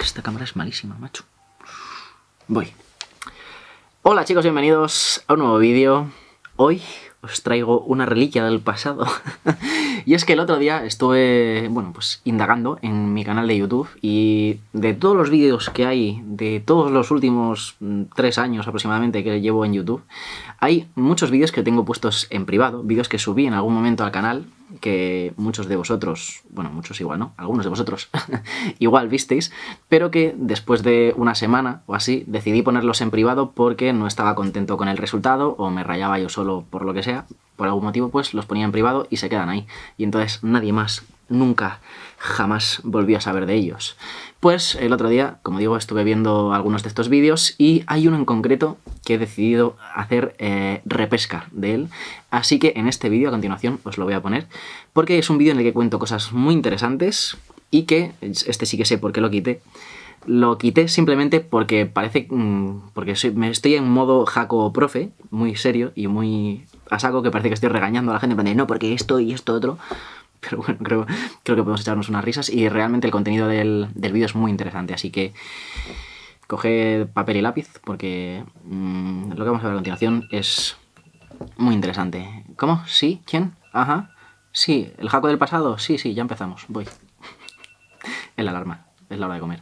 que esta cámara es malísima, macho. Voy. Hola chicos, bienvenidos a un nuevo vídeo. Hoy os traigo una reliquia del pasado. y es que el otro día estuve, bueno, pues indagando en mi canal de YouTube y de todos los vídeos que hay, de todos los últimos mm, tres años aproximadamente que llevo en YouTube, hay muchos vídeos que tengo puestos en privado, vídeos que subí en algún momento al canal, que muchos de vosotros, bueno, muchos igual, ¿no? Algunos de vosotros igual visteis, pero que después de una semana o así decidí ponerlos en privado porque no estaba contento con el resultado o me rayaba yo solo por lo que sea, por algún motivo pues los ponía en privado y se quedan ahí. Y entonces nadie más nunca jamás volvió a saber de ellos. Pues el otro día, como digo, estuve viendo algunos de estos vídeos y hay uno en concreto que he decidido hacer eh, repesca de él. Así que en este vídeo a continuación os lo voy a poner porque es un vídeo en el que cuento cosas muy interesantes y que, este sí que sé por qué lo quité, lo quité simplemente porque parece, mm, porque me estoy en modo jaco profe, muy serio y muy a saco que parece que estoy regañando a la gente, pero no, porque esto y esto otro. pero bueno, creo, creo que podemos echarnos unas risas y realmente el contenido del, vídeo es muy interesante, así que coge papel y lápiz porque mm, lo que vamos a ver a continuación es muy interesante. ¿Cómo? ¿Sí? ¿Quién? Ajá. Sí, el jaco del pasado. Sí, sí, ya empezamos. Voy. el alarma, es la hora de comer.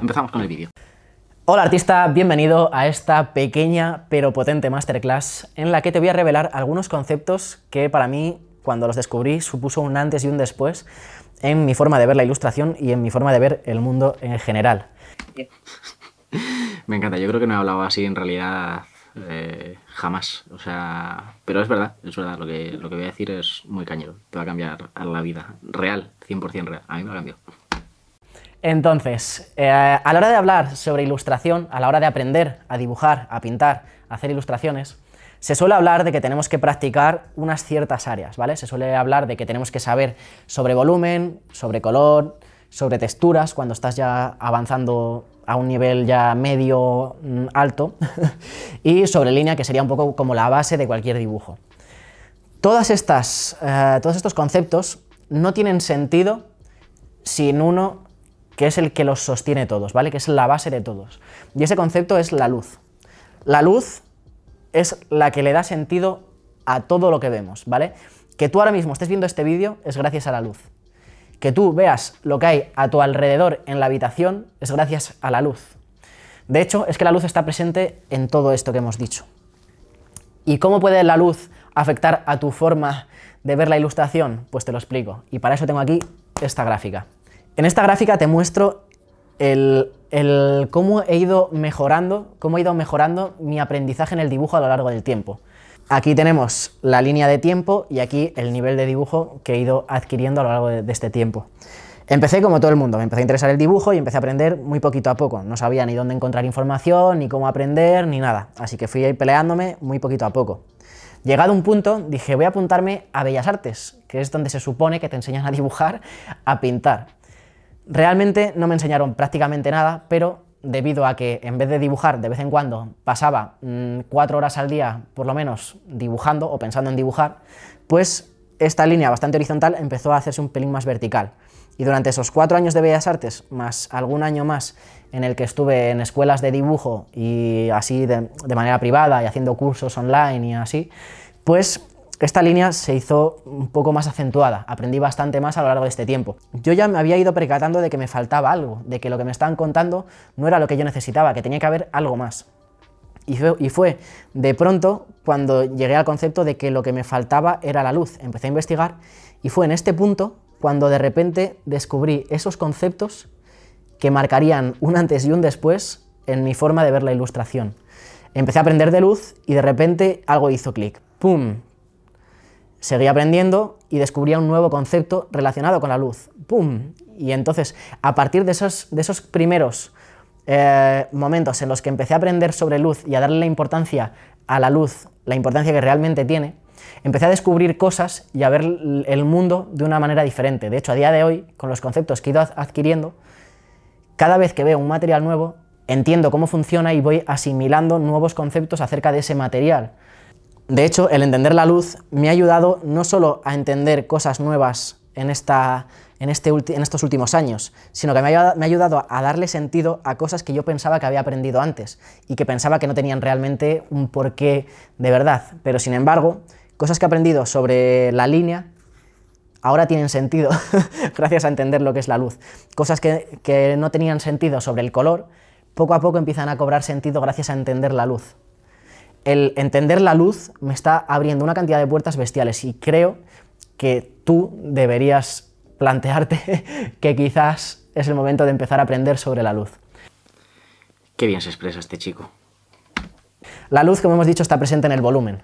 Empezamos con el vídeo. Hola artista, bienvenido a esta pequeña pero potente masterclass en la que te voy a revelar algunos conceptos que para mí cuando los descubrí supuso un antes y un después en mi forma de ver la ilustración y en mi forma de ver el mundo en general. Me encanta, yo creo que no he hablado así en realidad eh, jamás. O sea, pero es verdad, es verdad, lo que, lo que voy a decir es muy cañero, te va a cambiar a la vida, real, 100% real, a mí me ha cambiado. Entonces, eh, a la hora de hablar sobre ilustración, a la hora de aprender a dibujar, a pintar, a hacer ilustraciones, se suele hablar de que tenemos que practicar unas ciertas áreas, ¿vale? Se suele hablar de que tenemos que saber sobre volumen, sobre color, sobre texturas, cuando estás ya avanzando a un nivel ya medio mm, alto, y sobre línea, que sería un poco como la base de cualquier dibujo. Todas estas, eh, todos estos conceptos no tienen sentido sin uno que es el que los sostiene todos, ¿vale? Que es la base de todos. Y ese concepto es la luz. La luz es la que le da sentido a todo lo que vemos, ¿vale? Que tú ahora mismo estés viendo este vídeo es gracias a la luz. Que tú veas lo que hay a tu alrededor en la habitación es gracias a la luz. De hecho, es que la luz está presente en todo esto que hemos dicho. ¿Y cómo puede la luz afectar a tu forma de ver la ilustración? Pues te lo explico. Y para eso tengo aquí esta gráfica. En esta gráfica te muestro el, cómo he ido mejorando, cómo he ido mejorando mi aprendizaje en el dibujo a lo largo del tiempo. Aquí tenemos la línea de tiempo y aquí el nivel de dibujo que he ido adquiriendo a lo largo de, este tiempo. Empecé como todo el mundo, me empecé a interesar el dibujo y empecé a aprender muy poquito a poco. No sabía ni dónde encontrar información, ni cómo aprender, ni nada. Así que fui ahí peleándome muy poquito a poco. Llegado un punto, dije, voy a apuntarme a Bellas Artes, que es donde se supone que te enseñan a dibujar, a pintar. Realmente no me enseñaron prácticamente nada, pero debido a que en vez de dibujar de vez en cuando pasaba mm, cuatro horas al día, por lo menos, dibujando o pensando en dibujar, pues esta línea bastante horizontal empezó a hacerse un pelín más vertical. Y durante esos cuatro años de Bellas Artes, más algún año más en el que estuve en escuelas de dibujo y así de manera privada y haciendo cursos online y así, pues esta línea se hizo un poco más acentuada, aprendí bastante más a lo largo de este tiempo. Yo ya me había ido percatando de que me faltaba algo, de que lo que me estaban contando no era lo que yo necesitaba, que tenía que haber algo más. Y fue, de pronto cuando llegué al concepto de que lo que me faltaba era la luz. Empecé a investigar y fue en este punto cuando de repente descubrí esos conceptos que marcarían un antes y un después en mi forma de ver la ilustración. Empecé a aprender de luz y de repente algo hizo clic. ¡Pum! Seguía aprendiendo y descubría un nuevo concepto relacionado con la luz. ¡Pum! Y entonces, a partir de esos, primeros eh, momentos en los que empecé a aprender sobre luz y a darle la importancia a la luz, la importancia que realmente tiene, empecé a descubrir cosas y a ver el mundo de una manera diferente. De hecho, a día de hoy, con los conceptos que he ido adquiriendo, cada vez que veo un material nuevo, entiendo cómo funciona y voy asimilando nuevos conceptos acerca de ese material. De hecho, el entender la luz me ha ayudado no solo a entender cosas nuevas en, este en, estos últimos años, sino que me ha, ayudado a darle sentido a cosas que yo pensaba que había aprendido antes y que pensaba que no tenían realmente un porqué de verdad. Pero sin embargo, cosas que he aprendido sobre la línea ahora tienen sentido gracias a entender lo que es la luz. Cosas que no tenían sentido sobre el color, poco a poco empiezan a cobrar sentido gracias a entender la luz el entender la luz me está abriendo una cantidad de puertas bestiales y creo que tú deberías plantearte que quizás es el momento de empezar a aprender sobre la luz. Qué bien se expresa este chico. La luz, como hemos dicho, está presente en el volumen.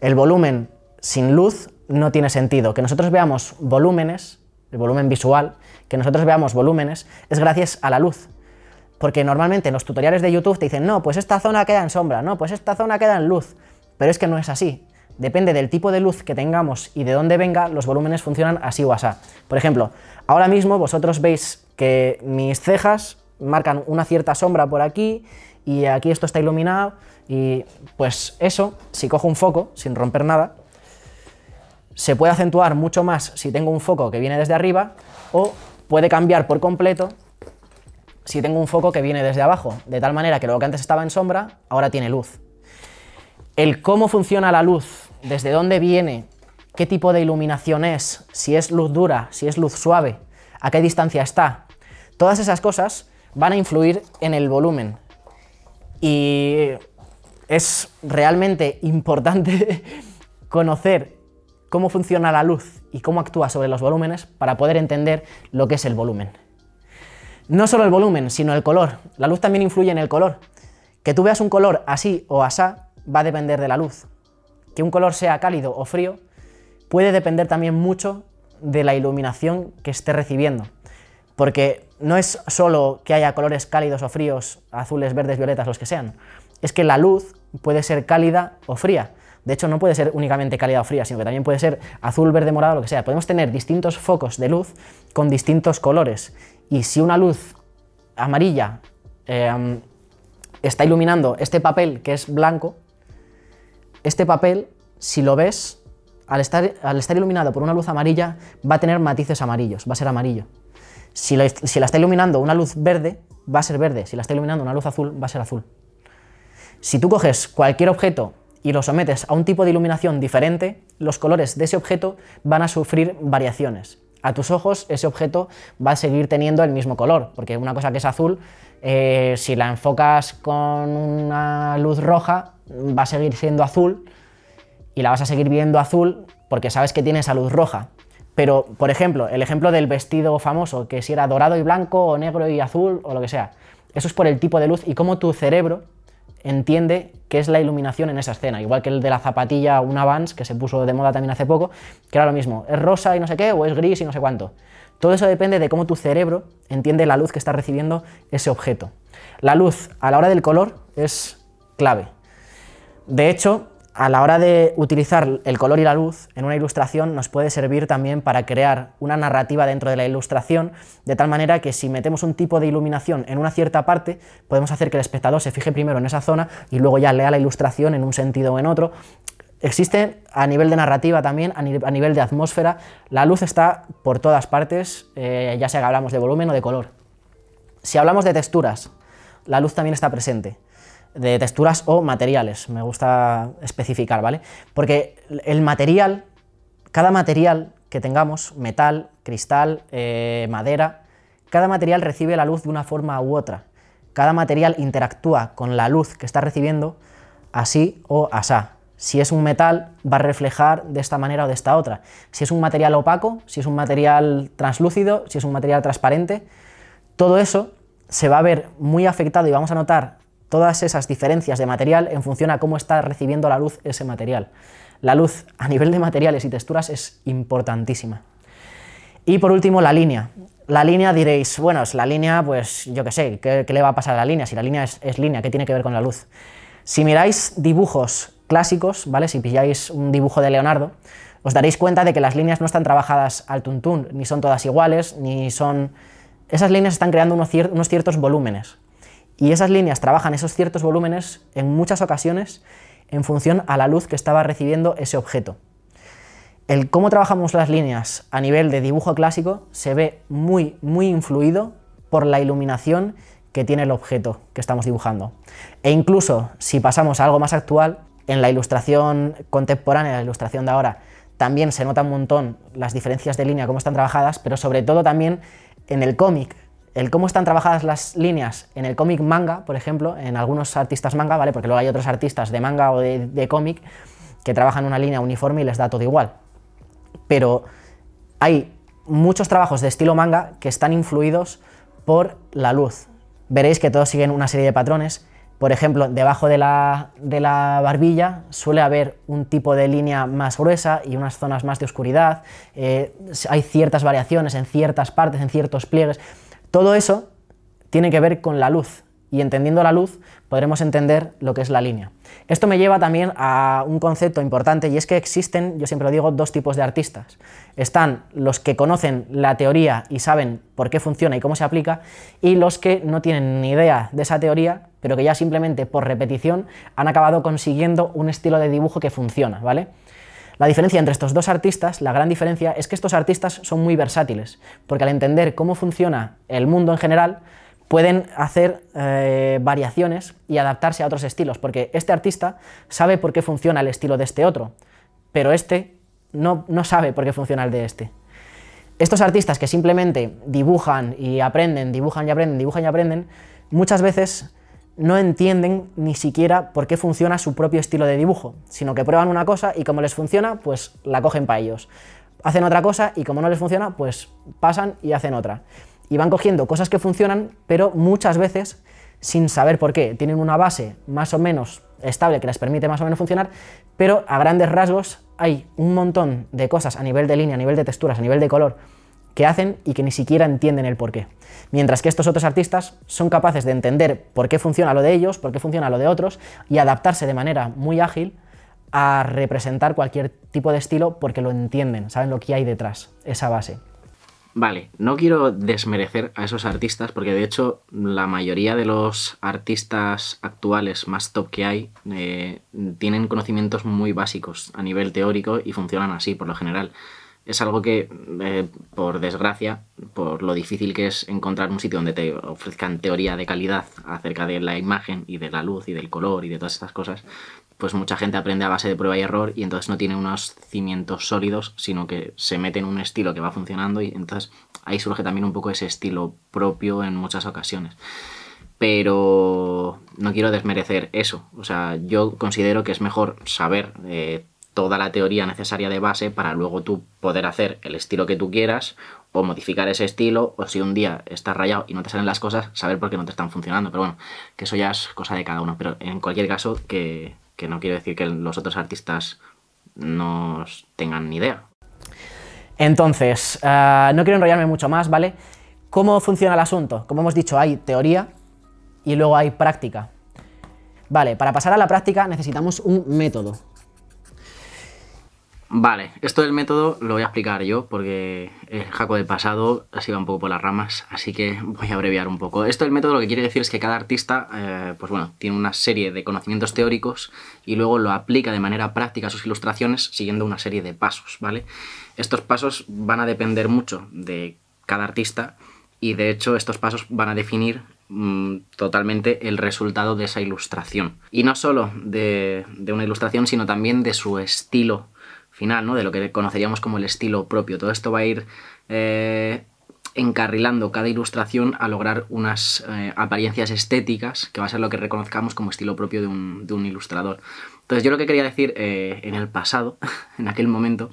El volumen sin luz no tiene sentido. Que nosotros veamos volúmenes, el volumen visual, que nosotros veamos volúmenes, es gracias a la luz. Porque normalmente en los tutoriales de YouTube te dicen, no, pues esta zona queda en sombra, no, pues esta zona queda en luz. Pero es que no es así. Depende del tipo de luz que tengamos y de dónde venga, los volúmenes funcionan así o así Por ejemplo, ahora mismo vosotros veis que mis cejas marcan una cierta sombra por aquí y aquí esto está iluminado y pues eso, si cojo un foco sin romper nada, se puede acentuar mucho más si tengo un foco que viene desde arriba o puede cambiar por completo si tengo un foco que viene desde abajo, de tal manera que lo que antes estaba en sombra, ahora tiene luz. El cómo funciona la luz, desde dónde viene, qué tipo de iluminación es, si es luz dura, si es luz suave, a qué distancia está, todas esas cosas van a influir en el volumen. Y es realmente importante conocer cómo funciona la luz y cómo actúa sobre los volúmenes para poder entender lo que es el volumen. No solo el volumen, sino el color. La luz también influye en el color. Que tú veas un color así o asá va a depender de la luz. Que un color sea cálido o frío puede depender también mucho de la iluminación que esté recibiendo. Porque no es solo que haya colores cálidos o fríos, azules, verdes, violetas, los que sean. Es que la luz puede ser cálida o fría. De hecho, no puede ser únicamente cálida o fría, sino que también puede ser azul, verde, morado, lo que sea. Podemos tener distintos focos de luz con distintos colores y si una luz amarilla em, está iluminando este papel que es blanco, este papel, si lo ves, al estar, iluminado por una luz amarilla, va a tener matices amarillos, va a ser amarillo. si la está iluminando una luz verde, va a ser verde. Si la está iluminando una luz azul, va a ser azul. Si tú coges cualquier objeto y lo sometes a un tipo de iluminación diferente, los colores de ese objeto van a sufrir variaciones a tus ojos ese objeto va a seguir teniendo el mismo color, porque una cosa que es azul, eh, si la enfocas con una luz roja, va a seguir siendo azul y la vas a seguir viendo azul porque sabes que tiene esa luz roja. Pero, por ejemplo, el ejemplo del vestido famoso, que si era dorado y blanco o negro y azul o lo que sea, eso es por el tipo de luz y cómo tu cerebro entiende qué es la iluminación en esa escena. Igual que el de la zapatilla, un avance que se puso de moda también hace poco, que era lo mismo, es rosa y no sé qué, o es gris y no sé cuánto. Todo eso depende de cómo tu cerebro entiende la luz que está recibiendo ese objeto. La luz a la hora del color es clave. De hecho, a la hora de utilizar el color y la luz en una ilustración nos puede servir también para crear una narrativa dentro de la ilustración, de tal manera que si metemos un tipo de iluminación en una cierta parte, podemos hacer que el espectador se fije primero en esa zona y luego ya lea la ilustración en un sentido o en otro. Existe a nivel de narrativa también, a, nivel de atmósfera, la luz está por todas partes, eh, ya sea que hablamos de volumen o de color. Si hablamos de texturas, la luz también está presente de texturas o materiales, me gusta especificar, ¿vale? Porque el material, cada material que tengamos, metal, cristal, eh, madera, cada material recibe la luz de una forma u otra. Cada material interactúa con la luz que está recibiendo así o asá. Si es un metal, va a reflejar de esta manera o de esta otra. Si es un material opaco, si es un material translúcido, si es un material transparente, todo eso se va a ver muy afectado y vamos a notar todas esas diferencias de material en función a cómo está recibiendo la luz ese material. La luz a nivel de materiales y texturas es importantísima. Y por último, la línea. La línea diréis, bueno, es la línea, pues yo qué sé, ¿qué, le va a pasar a la línea? Si la línea es, línea, ¿qué tiene que ver con la luz? Si miráis dibujos clásicos, ¿vale? Si pilláis un dibujo de Leonardo, os daréis cuenta de que las líneas no están trabajadas al tuntún, ni son todas iguales, ni son... Esas líneas están creando unos ciertos volúmenes. Y esas líneas trabajan esos ciertos volúmenes en muchas ocasiones en función a la luz que estaba recibiendo ese objeto. El cómo trabajamos las líneas a nivel de dibujo clásico se ve muy, muy influido por la iluminación que tiene el objeto que estamos dibujando. E incluso si pasamos a algo más actual, en la ilustración contemporánea, la ilustración de ahora, también se notan un montón las diferencias de línea, cómo están trabajadas, pero sobre todo también en el cómic, el cómo están trabajadas las líneas en el cómic manga, por ejemplo, en algunos artistas manga, ¿vale? Porque luego hay otros artistas de manga o de, cómic que trabajan una línea uniforme y les da todo igual. Pero hay muchos trabajos de estilo manga que están influidos por la luz. Veréis que todos siguen una serie de patrones. Por ejemplo, debajo de la, barbilla suele haber un tipo de línea más gruesa y unas zonas más de oscuridad. Eh, hay ciertas variaciones en ciertas partes, en ciertos pliegues. Todo eso tiene que ver con la luz y entendiendo la luz podremos entender lo que es la línea. Esto me lleva también a un concepto importante y es que existen, yo siempre lo digo, dos tipos de artistas. Están los que conocen la teoría y saben por qué funciona y cómo se aplica y los que no tienen ni idea de esa teoría pero que ya simplemente por repetición han acabado consiguiendo un estilo de dibujo que funciona, ¿vale? La diferencia entre estos dos artistas, la gran diferencia, es que estos artistas son muy versátiles, porque al entender cómo funciona el mundo en general, pueden hacer eh, variaciones y adaptarse a otros estilos, porque este artista sabe por qué funciona el estilo de este otro, pero este no, no sabe por qué funciona el de este. Estos artistas que simplemente dibujan y aprenden, dibujan y aprenden, dibujan y aprenden, muchas veces no entienden ni siquiera por qué funciona su propio estilo de dibujo, sino que prueban una cosa y como les funciona, pues la cogen para ellos. Hacen otra cosa y como no les funciona, pues pasan y hacen otra. Y van cogiendo cosas que funcionan, pero muchas veces sin saber por qué. Tienen una base más o menos estable que les permite más o menos funcionar, pero a grandes rasgos hay un montón de cosas a nivel de línea, a nivel de texturas, a nivel de color, que hacen y que ni siquiera entienden el porqué. Mientras que estos otros artistas son capaces de entender por qué funciona lo de ellos, por qué funciona lo de otros y adaptarse de manera muy ágil a representar cualquier tipo de estilo porque lo entienden, saben lo que hay detrás, esa base. Vale, no quiero desmerecer a esos artistas porque de hecho la mayoría de los artistas actuales más top que hay eh, tienen conocimientos muy básicos a nivel teórico y funcionan así por lo general es algo que, eh, por desgracia, por lo difícil que es encontrar un sitio donde te ofrezcan teoría de calidad acerca de la imagen y de la luz y del color y de todas estas cosas, pues mucha gente aprende a base de prueba y error y entonces no tiene unos cimientos sólidos, sino que se mete en un estilo que va funcionando y entonces ahí surge también un poco ese estilo propio en muchas ocasiones pero no quiero desmerecer eso. O sea, yo considero que es mejor saber eh, toda la teoría necesaria de base para luego tú poder hacer el estilo que tú quieras o modificar ese estilo o si un día estás rayado y no te salen las cosas, saber por qué no te están funcionando. Pero bueno, que eso ya es cosa de cada uno. Pero en cualquier caso, que, no quiero decir que los otros artistas no tengan ni idea. Entonces, eh, no quiero enrollarme mucho más, ¿vale? ¿Cómo funciona el asunto? Como hemos dicho, hay teoría y luego hay práctica. Vale, para pasar a la práctica necesitamos un método, Vale, esto del método lo voy a explicar yo porque el jaco de pasado así iba un poco por las ramas, así que voy a abreviar un poco. Esto del método lo que quiere decir es que cada artista, eh, pues bueno, tiene una serie de conocimientos teóricos y luego lo aplica de manera práctica a sus ilustraciones siguiendo una serie de pasos, ¿vale? Estos pasos van a depender mucho de cada artista y de hecho estos pasos van a definir mm, totalmente el resultado de esa ilustración. Y no solo de una ilustración, sino también de su estilo final, ¿no? De lo que conoceríamos como el estilo propio. Todo esto va a ir eh, encarrilando cada ilustración a lograr unas eh, apariencias estéticas, que va a ser lo que reconozcamos como estilo propio de un, ilustrador. Entonces yo lo que quería decir eh, en el pasado, en aquel momento,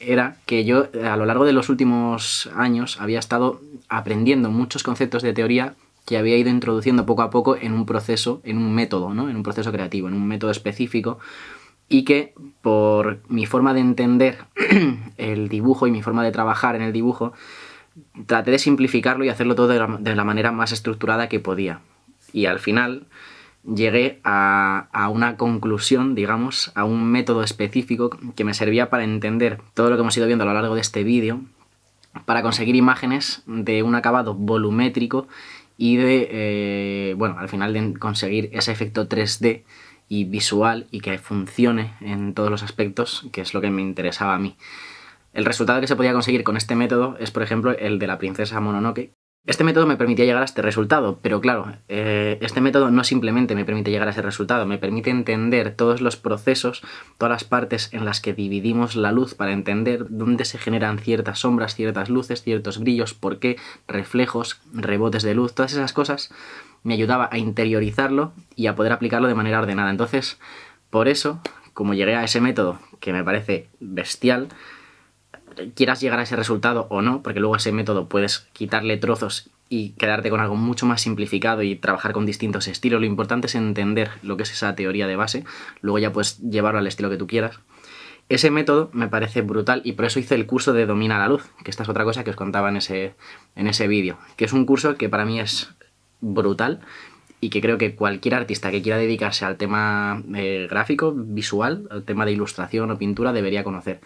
era que yo a lo largo de los últimos años había estado aprendiendo muchos conceptos de teoría que había ido introduciendo poco a poco en un proceso, en un método, ¿no? En un proceso creativo, en un método específico y que por mi forma de entender el dibujo y mi forma de trabajar en el dibujo, traté de simplificarlo y hacerlo todo de la, manera más estructurada que podía. Y al final llegué a, una conclusión, digamos, a un método específico que me servía para entender todo lo que hemos ido viendo a lo largo de este vídeo, para conseguir imágenes de un acabado volumétrico y de, eh, bueno, al final de conseguir ese efecto 3D y visual y que funcione en todos los aspectos, que es lo que me interesaba a mí. El resultado que se podía conseguir con este método es, por ejemplo, el de la princesa Mononoke. Este método me permitía llegar a este resultado, pero claro, eh, este método no simplemente me permite llegar a ese resultado, me permite entender todos los procesos, todas las partes en las que dividimos la luz para entender dónde se generan ciertas sombras, ciertas luces, ciertos brillos, por qué, reflejos, rebotes de luz, todas esas cosas me ayudaba a interiorizarlo y a poder aplicarlo de manera ordenada. Entonces, por eso, como llegué a ese método que me parece bestial, quieras llegar a ese resultado o no, porque luego ese método puedes quitarle trozos y quedarte con algo mucho más simplificado y trabajar con distintos estilos. Lo importante es entender lo que es esa teoría de base, luego ya puedes llevarlo al estilo que tú quieras. Ese método me parece brutal y por eso hice el curso de Domina la Luz, que esta es otra cosa que os contaba en ese, en ese vídeo, que es un curso que para mí es brutal y que creo que cualquier artista que quiera dedicarse al tema eh, gráfico, visual, al tema de ilustración o pintura, debería conocer.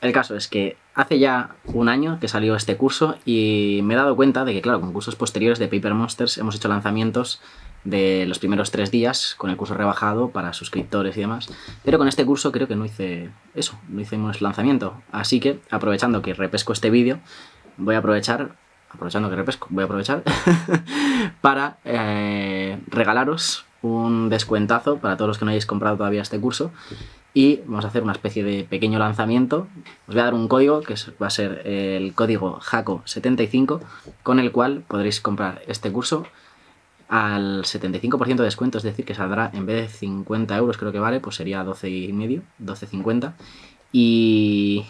El caso es que hace ya un año que salió este curso y me he dado cuenta de que, claro, con cursos posteriores de Paper Monsters hemos hecho lanzamientos de los primeros tres días con el curso rebajado para suscriptores y demás. Pero con este curso creo que no hice eso, no hicimos lanzamiento. Así que, aprovechando que repesco este vídeo, voy a aprovechar aprovechando que repesco, voy a aprovechar, para eh, regalaros un descuentazo para todos los que no hayáis comprado todavía este curso. Y vamos a hacer una especie de pequeño lanzamiento. Os voy a dar un código, que va a ser el código JACO75, con el cual podréis comprar este curso al 75% de descuento, es decir, que saldrá en vez de 50 euros, creo que vale, pues sería medio, 12,50. Y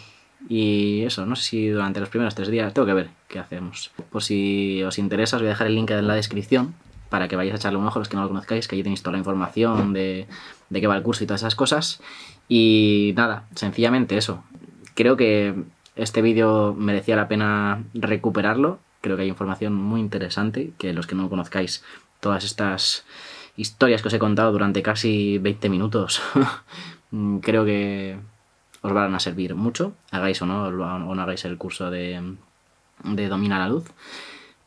y eso, no sé si durante los primeros tres días, tengo que ver qué hacemos. Por si os interesa, os voy a dejar el link en la descripción para que vayáis a echarle un ojo los que no lo conozcáis, que allí tenéis toda la información de, de qué va el curso y todas esas cosas. Y nada, sencillamente eso. Creo que este vídeo merecía la pena recuperarlo. Creo que hay información muy interesante que los que no lo conozcáis, todas estas historias que os he contado durante casi 20 minutos, creo que os van a servir mucho, hagáis o no, o no hagáis el curso de, de Domina la Luz.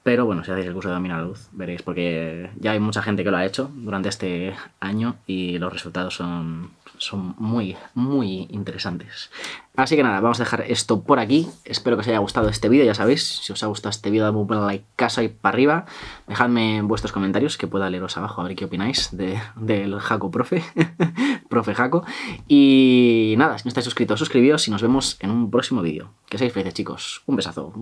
Pero bueno, si hacéis el curso de dominar la luz, veréis, porque ya hay mucha gente que lo ha hecho durante este año y los resultados son, son muy, muy interesantes. Así que nada, vamos a dejar esto por aquí. Espero que os haya gustado este vídeo, ya sabéis. Si os ha gustado este vídeo, dadme un like casa y para arriba. Dejadme vuestros comentarios, que pueda leeros abajo, a ver qué opináis de, del Jaco Profe, Profe Jaco. Y nada, si no estáis suscritos, suscribíos y nos vemos en un próximo vídeo. Que seáis felices, chicos. Un besazo.